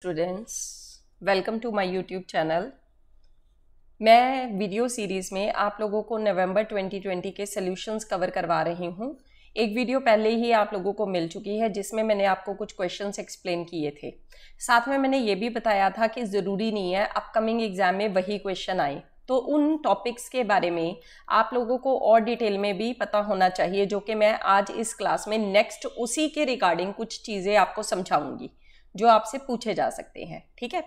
students welcome to my YouTube channel मैं video series में आप लोगों को नवंबर 2020 के सॉल्यूशंस कवर करवा रही हूँ एक वीडियो पहले ही आप लोगों को मिल चुकी है जिसमें मैंने आपको कुछ क्वेश्चंस एक्सप्लेन किए थे साथ में मैंने ये भी बताया था कि ज़रूरी नहीं है अपकमिंग एग्ज़ाम में वही क्वेश्चन आए तो उन टॉपिक्स के बारे में आप लोगों को और डिटेल में भी पता होना चाहिए जो कि मैं आज इस क्लास में नेक्स्ट उसी के रिगार्डिंग कुछ चीज़ें आपको समझाऊंगी जो आपसे पूछे जा सकते हैं ठीक है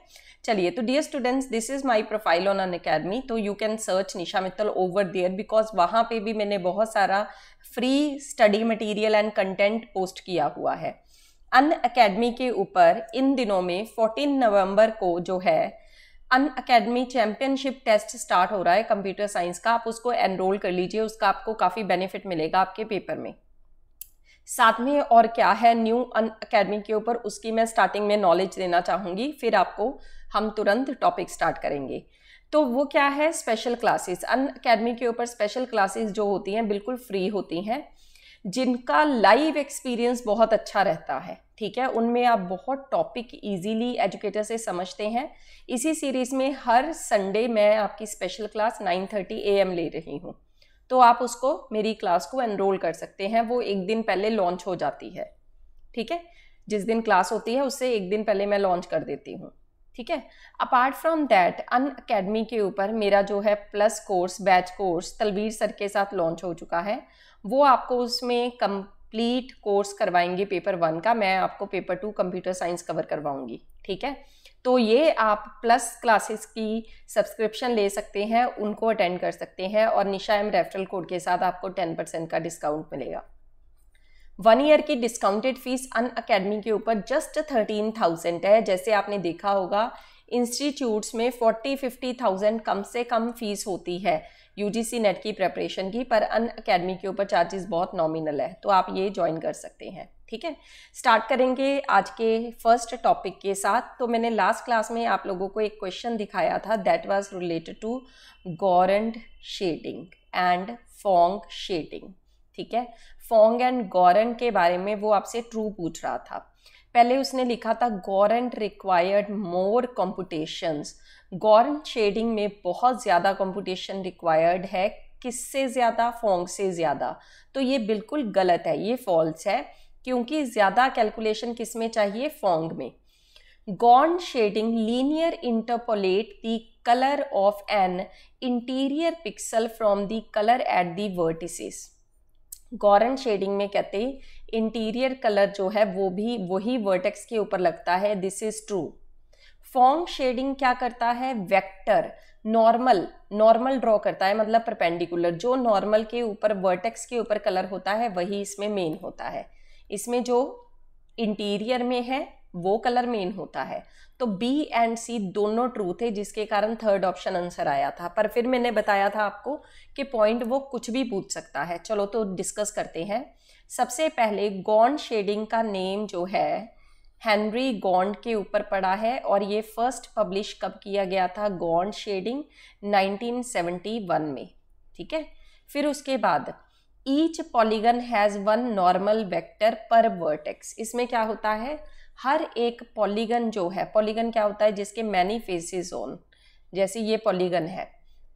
चलिए तो dear students this is my profile on Unacademy तो you can search Nisha Mittal over there because वहाँ पे भी मैंने बहुत सारा free study material and content post किया हुआ है अन अकेडमी के ऊपर इन दिनों में 14 नवंबर को जो है Unacademy championship test start हो रहा है कंप्यूटर साइंस का आप उसको एनरोल कर लीजिए उसका आपको काफ़ी बेनिफिट मिलेगा आपके पेपर में साथ में और क्या है न्यू अन अकेडमी के ऊपर उसकी मैं स्टार्टिंग में नॉलेज देना चाहूँगी फिर आपको हम तुरंत टॉपिक स्टार्ट करेंगे तो वो क्या है स्पेशल क्लासेस अन अकेडमी के ऊपर स्पेशल क्लासेस जो होती हैं बिल्कुल फ्री होती हैं जिनका लाइव एक्सपीरियंस बहुत अच्छा रहता है ठीक है उनमें आप बहुत टॉपिक इजीली एजुकेटर से समझते हैं इसी सीरीज़ में हर संडे मैं आपकी स्पेशल क्लास 9:30 एम ले रही हूँ तो आप उसको मेरी क्लास को एनरोल कर सकते हैं वो एक दिन पहले लॉन्च हो जाती है ठीक है जिस दिन क्लास होती है उससे एक दिन पहले मैं लॉन्च कर देती हूँ ठीक है apart from that Unacademy के ऊपर मेरा जो है plus course batch course Talveer sir के साथ लॉन्च हो चुका है वो आपको उसमें कंप्लीट कोर्स करवाएंगे पेपर वन का मैं आपको paper two computer science cover करवाऊंगी ठीक है तो ये आप प्लस क्लासेस की सब्सक्रिप्शन ले सकते हैं उनको अटेंड कर सकते हैं और निशा एम रेफरल कोड के साथ आपको टेन परसेंट का डिस्काउंट मिलेगा वन ईयर की डिस्काउंटेड फीस अन अकेडमी के ऊपर जस्ट थर्टीन थाउजेंड है जैसे आपने देखा होगा इंस्टीट्यूट्स में फोर्टी फिफ्टी थाउजेंड कम से कम फीस होती है यूजीसी नेट की प्रेपरेशन की पर अन अकेडमी के ऊपर चार्जेस बहुत नॉमिनल है तो आप ये ज्वाइन कर सकते हैं ठीक है स्टार्ट करेंगे आज के फर्स्ट टॉपिक के साथ तो मैंने लास्ट क्लास में आप लोगों को एक क्वेश्चन दिखाया था that was related to Gouraud shading and Phong shading ठीक है फोंग एंड गोरन के बारे में वो आपसे ट्रू पूछ रहा था पहले उसने लिखा था गौरंट रिक्वायर्ड मोर कॉम्पुटेशंस गौरंट शेडिंग में बहुत ज़्यादा कॉम्पुटेशन रिक्वायर्ड है किससे ज़्यादा फोंग से ज़्यादा तो ये बिल्कुल गलत है ये फॉल्स है क्योंकि ज़्यादा कैलकुलेशन किस में चाहिए फोंग में गॉन shading linear interpolate the colour of an interior pixel from the colour at the vertices Gouraud shading में कहते हैं इंटीरियर कलर जो है वो भी वही वर्टेक्स के ऊपर लगता है this is true Phong shading क्या करता है वेक्टर नॉर्मल नॉर्मल ड्रॉ करता है मतलब परपेंडिकुलर जो नॉर्मल के ऊपर वर्टेक्स के ऊपर कलर होता है वही इसमें मेन होता है इसमें जो इंटीरियर में है वो कलर मेन होता है तो बी एंड सी दोनों ट्रू थे जिसके कारण थर्ड ऑप्शन आंसर आया था पर फिर मैंने बताया था आपको कि पॉइंट वो कुछ भी पूछ सकता है चलो तो डिस्कस करते हैं सबसे पहले गॉन्ड शेडिंग का नेम जो है हेनरी गॉन्ड के ऊपर पड़ा है और ये फर्स्ट पब्लिश कब किया गया था गॉन्ड शेडिंग 1971 में ठीक है फिर उसके बाद each polygon has one normal vector per vertex इसमें क्या होता है हर एक पॉलीगन जो है पॉलीगन क्या होता है जिसके मैनी फेसेस ओन जैसे ये पॉलीगन है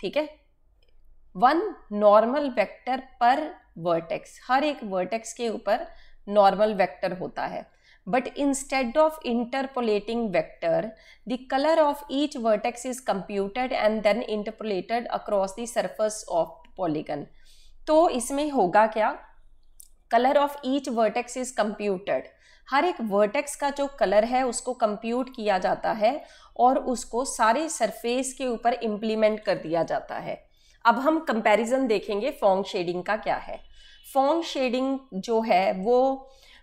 ठीक है one normal vector per vertex हर एक वर्टेक्स के ऊपर नॉर्मल वेक्टर होता है but instead of interpolating vector the colour of each vertex is computed and then interpolated across the surface of polygon तो इसमें होगा क्या colour of each vertex is computed हर एक वर्टेक्स का जो कलर है उसको कंप्यूट किया जाता है और उसको सारे सरफेस के ऊपर इम्प्लीमेंट कर दिया जाता है अब हम कंपैरिजन देखेंगे फोंग शेडिंग का क्या है फोंग शेडिंग जो है वो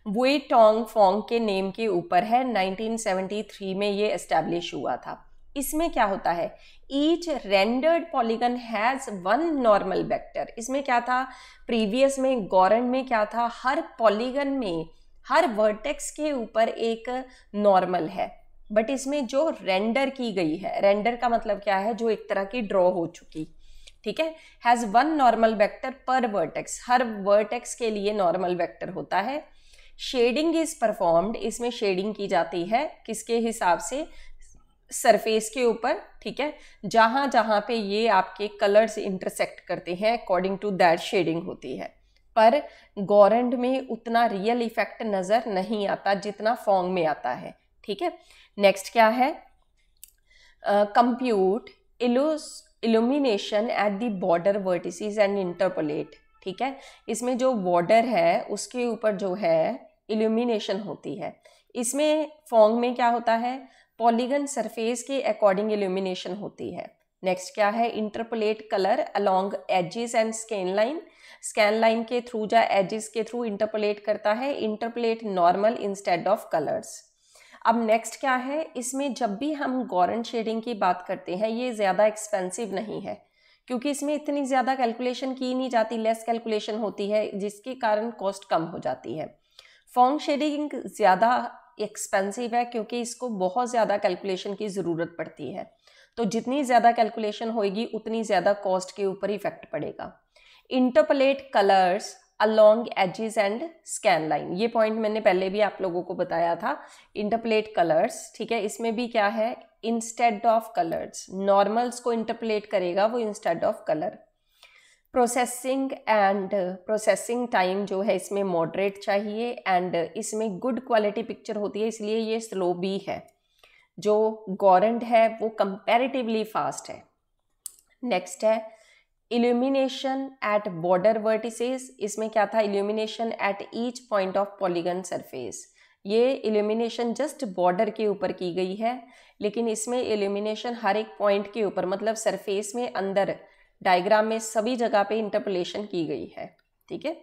वे टोंग फोंग के नेम के ऊपर है 1973 में ये एस्टेब्लिश हुआ था इसमें क्या होता है each rendered polygon has one normal vector इसमें क्या था प्रीवियस में गोरन में क्या था हर पॉलीगन में हर वर्टेक्स के ऊपर एक नॉर्मल है बट इसमें जो रेंडर की गई है रेंडर का मतलब क्या है जो एक तरह की ड्रॉ हो चुकी ठीक है has one normal vector per vertex हर वर्टेक्स के लिए नॉर्मल वेक्टर होता है शेडिंग इज परफॉर्म्ड इसमें शेडिंग की जाती है किसके हिसाब से सरफेस के ऊपर ठीक है जहाँ जहाँ पे ये आपके कलर्स इंटरसेक्ट करते हैं अकॉर्डिंग टू दैट शेडिंग होती है पर गोरेंड में उतना रियल इफेक्ट नज़र नहीं आता जितना फोंग में आता है ठीक है नेक्स्ट क्या है कंप्यूट इलूस illumination at the border vertices and interpolate ठीक है इसमें जो बॉर्डर है उसके ऊपर जो है इल्यूमिनेशन होती है इसमें फोंग में क्या होता है पॉलीगन सरफेस के अकॉर्डिंग इल्यूमिनेशन होती है नेक्स्ट क्या है interpolate colour along edges and scan line scan line के थ्रू या एजेस के थ्रू इंटरपोलेट करता है interpolate normal instead of colours अब नेक्स्ट क्या है इसमें जब भी हम गोरन शेडिंग की बात करते हैं ये ज़्यादा एक्सपेंसिव नहीं है क्योंकि इसमें इतनी ज़्यादा कैलकुलेशन की नहीं जाती लेस कैलकुलेशन होती है जिसके कारण कॉस्ट कम हो जाती है फॉन्ग शेडिंग ज़्यादा एक्सपेंसिव है क्योंकि इसको बहुत ज़्यादा कैलकुलेशन की ज़रूरत पड़ती है तो जितनी ज़्यादा कैलकुलेशन होगी उतनी ज़्यादा कॉस्ट के ऊपर इफेक्ट पड़ेगा interpolate colours along edges and scan line ये पॉइंट मैंने पहले भी आप लोगों को बताया था इंटरपलेट कलर्स ठीक है इसमें भी क्या है इंस्टेड ऑफ कलर्स नॉर्मल्स को इंटरपलेट करेगा वो instead of colour processing and processing time जो है इसमें मॉडरेट चाहिए एंड uh, इसमें गुड क्वालिटी पिक्चर होती है इसलिए ये स्लो भी है जो गोरेंट है वो कंपेरेटिवली फास्ट है नेक्स्ट है इल्यूमिनेशन एट बॉर्डर वर्टिसेस इसमें क्या था illumination at each point of polygon surface ये इल्यूमिनेशन जस्ट बॉर्डर के ऊपर की गई है लेकिन इसमें इल्यूमिनेशन हर एक पॉइंट के ऊपर मतलब सरफेस में अंदर डायग्राम में सभी जगह पे इंटरपोलेशन की गई है ठीक है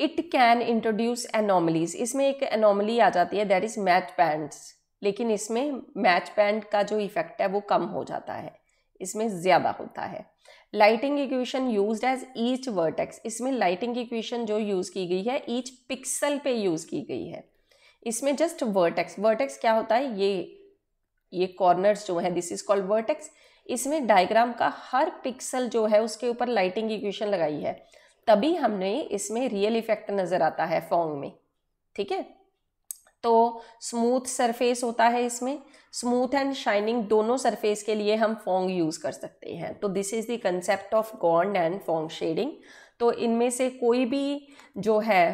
इट कैन इंट्रोड्यूस एनोमलीज इसमें एक एनोमली आ जाती है दैट इज मैच पैंट लेकिन इसमें मैच पैंट का जो इफेक्ट है वो कम हो जाता है इसमें ज़्यादा होता है lighting equation use as each vertex इसमें लाइटिंग इक्वेशन जो यूज़ की गई है ईच पिक्सल पे यूज़ की गई है इसमें जस्ट वर्टेक्स वर्टेक्स क्या होता है ये ये कॉर्नर्स जो है दिस इज कॉल्ड वर्टेक्स इसमें डायग्राम का हर पिक्सल जो है उसके ऊपर लाइटिंग इक्वेशन लगाई है तभी हमने इसमें रियल इफेक्ट नज़र आता है फोंग में ठीक है तो स्मूथ सरफेस होता है इसमें स्मूथ एंड शाइनिंग दोनों सरफेस के लिए हम फोंग यूज़ कर सकते हैं तो this is the concept of Gouraud and Phong shading तो इनमें से कोई भी जो है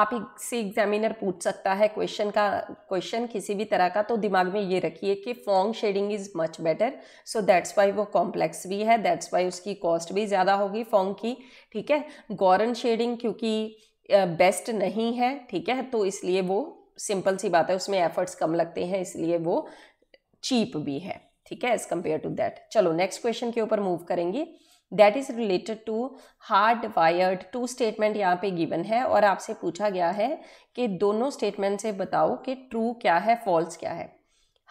आप ही से एग्जामिनर पूछ सकता है क्वेश्चन का क्वेश्चन किसी भी तरह का तो दिमाग में ये रखिए कि Phong shading is much better so that's why वो कॉम्प्लेक्स भी है दैट्स वाई उसकी कॉस्ट भी ज़्यादा होगी फॉन्ग की ठीक है गॉरन शेडिंग क्योंकि बेस्ट नहीं है ठीक है तो इसलिए वो सिंपल सी बात है उसमें एफर्ट्स कम लगते हैं इसलिए वो चीप भी है ठीक है एज़ कम्पेयर टू दैट चलो नेक्स्ट क्वेश्चन के ऊपर मूव करेंगे that is related to hard wired two statement यहाँ पे गिवन है और आपसे पूछा गया है कि दोनों स्टेटमेंट से बताओ कि ट्रू क्या है फॉल्स क्या है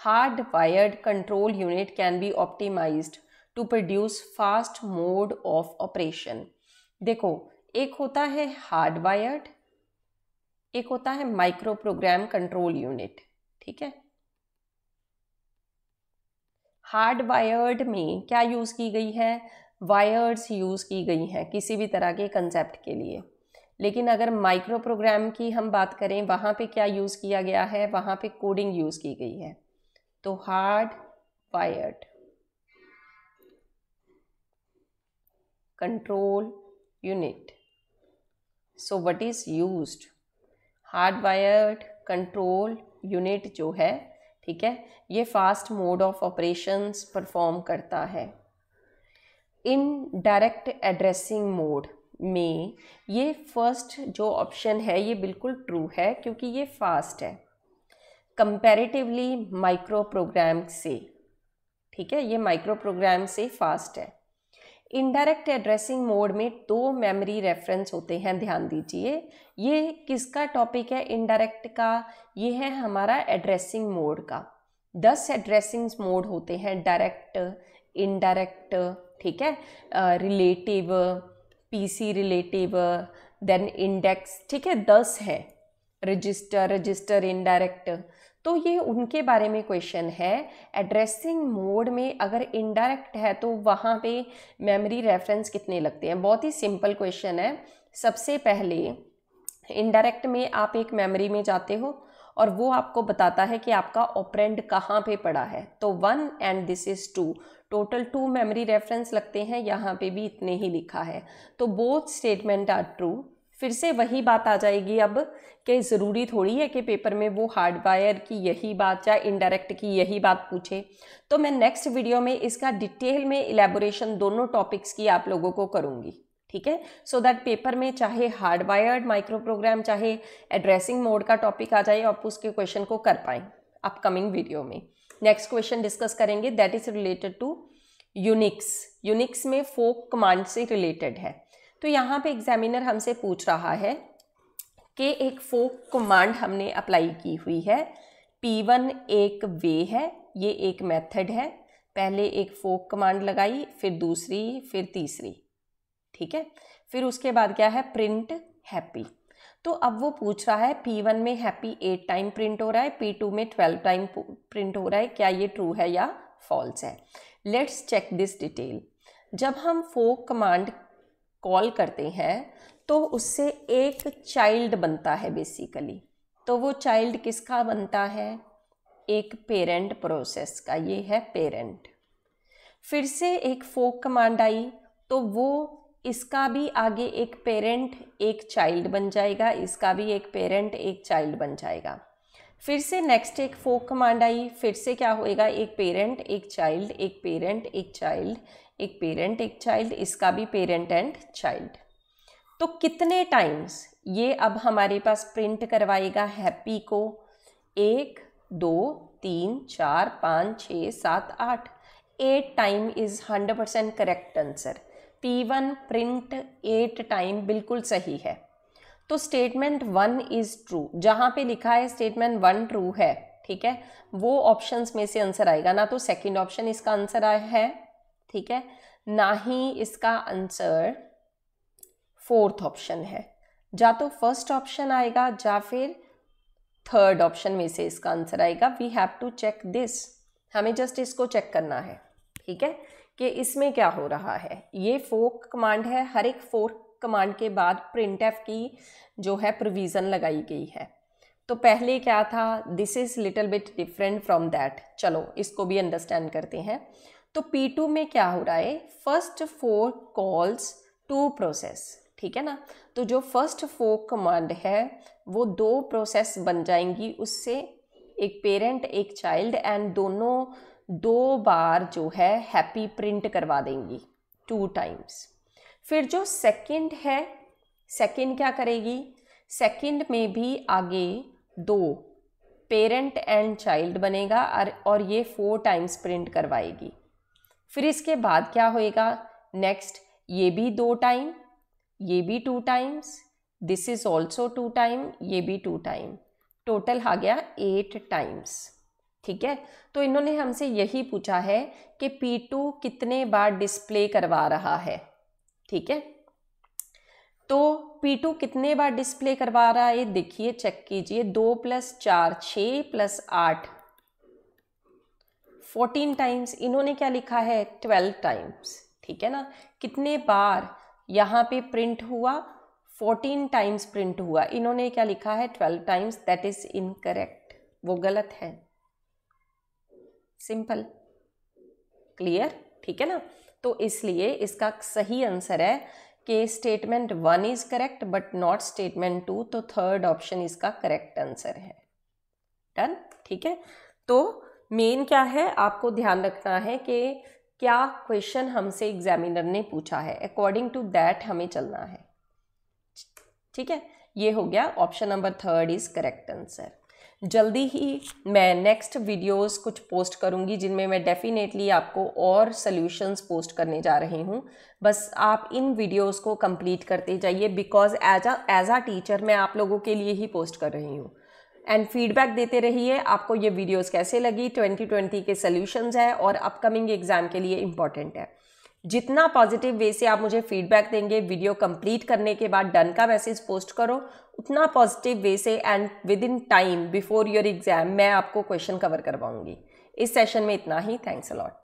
hard wired control unit can be optimise to produce fast mode of operation देखो एक होता है हार्ड वायर्ड एक होता है माइक्रो प्रोग्राम कंट्रोल यूनिट ठीक है हार्ड वायर्ड में क्या यूज़ की गई है वायर्स यूज़ की गई हैं किसी भी तरह के कंसेप्ट के लिए लेकिन अगर माइक्रो प्रोग्राम की हम बात करें वहाँ पे क्या यूज़ किया गया है वहाँ पे कोडिंग यूज़ की गई है तो hard wired control unit so what is used hard wired control unit जो है ठीक है ये fast mode of operations perform करता है इन डायरेक्ट एड्रेसिंग मोड में ये फर्स्ट जो ऑप्शन है ये बिल्कुल ट्रू है क्योंकि ये फास्ट है कंपैरेटिवली माइक्रो प्रोग्राम से ठीक है ये माइक्रो प्रोग्राम से फास्ट है इनडायरेक्ट एड्रेसिंग मोड में दो मेमोरी रेफरेंस होते हैं ध्यान दीजिए ये किसका टॉपिक है इनडायरेक्ट का ये है हमारा एड्रेसिंग मोड का दस एड्रेसिंग मोड होते हैं डायरेक्ट इनडायरेक्ट ठीक है relative PC relative then index ठीक है दस है रजिस्टर रजिस्टर इनडायरेक्ट तो ये उनके बारे में क्वेश्चन है एड्रेसिंग मोड में अगर इनडायरेक्ट है तो वहाँ पे मेमोरी रेफरेंस कितने लगते हैं बहुत ही सिंपल क्वेश्चन है सबसे पहले इनडायरेक्ट में आप एक मेमोरी में जाते हो और वो आपको बताता है कि आपका ऑपरेंड कहाँ पे पड़ा है तो one and this is two total two memory reference लगते हैं यहाँ पे भी इतने ही लिखा है तो बोथ स्टेटमेंट आर ट्रू फिर से वही बात आ जाएगी अब कि ज़रूरी थोड़ी है कि पेपर में वो हार्डवायर की यही बात या इनडायरेक्ट की यही बात पूछे तो मैं नेक्स्ट वीडियो में इसका डिटेल में इलेबोरेशन दोनों टॉपिक्स की आप लोगों को करूँगी ठीक है सो दैट पेपर में चाहे हार्डवायर्ड माइक्रो प्रोग्राम चाहे एड्रेसिंग मोड का टॉपिक आ जाए आप उसके क्वेश्चन को कर पाएँ अपकमिंग वीडियो में नेक्स्ट क्वेश्चन डिस्कस करेंगे that is related to Unix Unix में फोक कमांड से रिलेटेड है तो यहाँ पे एग्जामिनर हमसे पूछ रहा है कि एक फोक कमांड हमने अप्लाई की हुई है पी वन एक वे है ये एक मेथड है पहले एक फोक कमांड लगाई फिर दूसरी फिर तीसरी ठीक है फिर उसके बाद क्या है प्रिंट हैप्पी तो अब वो पूछ रहा है पी वन में हैप्पी एट टाइम प्रिंट हो रहा है पी टू में ट्वेल्व टाइम प्रिंट हो रहा है क्या ये ट्रू है या फॉल्स है लेट्स चेक दिस डिटेल जब हम फोक कमांड कॉल करते हैं तो उससे एक चाइल्ड बनता है बेसिकली तो वो चाइल्ड किसका बनता है एक पेरेंट प्रोसेस का ये है पेरेंट फिर से एक फोक कमांड आई तो वो इसका भी आगे एक पेरेंट एक चाइल्ड बन जाएगा इसका भी एक पेरेंट एक चाइल्ड बन जाएगा फिर से नेक्स्ट एक फोक कमांड आई फिर से क्या होएगा एक पेरेंट एक चाइल्ड एक पेरेंट एक चाइल्ड एक पेरेंट एक चाइल्ड इसका भी पेरेंट एंड चाइल्ड तो कितने टाइम्स ये अब हमारे पास प्रिंट करवाएगा हैप्पी को एक दो तीन चार पाँच छ सात आठ eight time is hundred percent correct answer P one print eight time बिल्कुल सही है तो स्टेटमेंट वन इज ट्रू जहां पे लिखा है स्टेटमेंट वन ट्रू है ठीक है वो ऑप्शंस में से आंसर आएगा ना तो सेकंड ऑप्शन इसका आंसर आया है ठीक है ना ही इसका आंसर फोर्थ ऑप्शन है या तो फर्स्ट ऑप्शन आएगा या फिर थर्ड ऑप्शन में से इसका आंसर आएगा we have to check this हमें जस्ट इसको चेक करना है ठीक है कि इसमें क्या हो रहा है ये फोक कमांड है हर एक फोर्क कमांड के बाद प्रिंट की जो है प्रोविज़न लगाई गई है तो पहले क्या था this is little bit different from that चलो इसको भी अंडरस्टैंड करते हैं तो P2 में क्या हो रहा है first four calls to process ठीक है ना तो जो फर्स्ट फोर कमांड है वो दो प्रोसेस बन जाएंगी उससे एक पेरेंट एक चाइल्ड एंड दोनों दो बार जो है हैप्पी प्रिंट करवा देंगी टू टाइम्स फिर जो सेकंड है सेकंड क्या करेगी सेकंड में भी आगे दो पेरेंट एंड चाइल्ड बनेगा और ये फोर टाइम्स प्रिंट करवाएगी फिर इसके बाद क्या होएगा नेक्स्ट ये भी दो टाइम ये भी two times this is also two time ये भी टू टाइम टोटल आ गया एट टाइम्स ठीक है तो इन्होंने हमसे यही पूछा है कि P2 कितने बार डिस्प्ले करवा रहा है ठीक है तो P2 कितने बार डिस्प्ले करवा रहा है देखिए चेक कीजिए दो प्लस चार छ प्लस आठ फोर्टीन टाइम्स इन्होंने क्या लिखा है ट्वेल्व टाइम्स ठीक है ना कितने बार यहाँ पे प्रिंट हुआ फोर्टीन टाइम्स प्रिंट हुआ इन्होंने क्या लिखा है twelve times that is incorrect वो गलत है सिंपल क्लियर ठीक है ना तो इसलिए इसका सही आंसर है कि statement one is correct but not statement two तो थर्ड ऑप्शन इसका करेक्ट आंसर है डन ठीक है तो मेन क्या है आपको ध्यान रखना है कि क्या क्वेश्चन हमसे एग्जामिनर ने पूछा है अकॉर्डिंग टू दैट हमें चलना है ठीक है ये हो गया option number third is correct answer जल्दी ही मैं नेक्स्ट वीडियोस कुछ पोस्ट करूंगी जिनमें मैं डेफ़िनेटली आपको और सॉल्यूशंस पोस्ट करने जा रही हूँ बस आप इन वीडियोस को कंप्लीट करते जाइए because as a as a teacher मैं आप लोगों के लिए ही पोस्ट कर रही हूँ एंड फीडबैक देते रहिए आपको ये वीडियोस कैसे लगी 2020 के सॉल्यूशंस है और अपकमिंग एग्ज़ाम के लिए इम्पॉर्टेंट है जितना पॉजिटिव वे से आप मुझे फीडबैक देंगे वीडियो कंप्लीट करने के बाद डन का मैसेज पोस्ट करो उतना पॉजिटिव वे से and within time before your exam मैं आपको क्वेश्चन कवर करवाऊंगी इस सेशन में इतना ही थैंक्स अलॉट